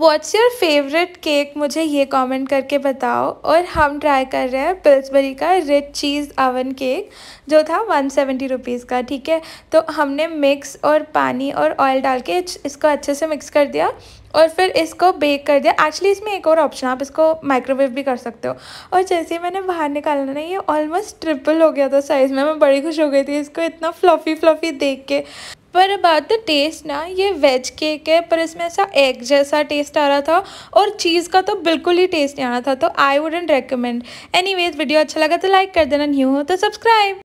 what's your favourite cake मुझे ये comment करके बताओ और हम ट्राई कर रहे हैं पिल्सबरी का रिच चीज़ अवन केक जो था वन सेवेंटी रुपीज़ का ठीक है तो हमने मिक्स और पानी और ऑयल डाल के इसको अच्छे से मिक्स कर दिया और फिर इसको बेक कर दिया एक्चुअली इसमें एक और ऑप्शन आप इसको माइक्रोवेव भी कर सकते हो और जैसे ही मैंने बाहर निकाला ना ये ऑलमोस्ट ट्रिपल हो गया था साइज़ में मैं बड़ी खुश हो गई थी इसको इतना फ्लफ़ी फ्लफ़ी देख के पर अबाउट द टेस्ट ना ये वेज केक है पर इसमें ऐसा एग जैसा टेस्ट आ रहा था और चीज़ का तो बिल्कुल ही टेस्ट नहीं आ रहा था तो I wouldn't recommend any video अच्छा लगा तो लाइक कर देना न्यू हो तो सब्सक्राइब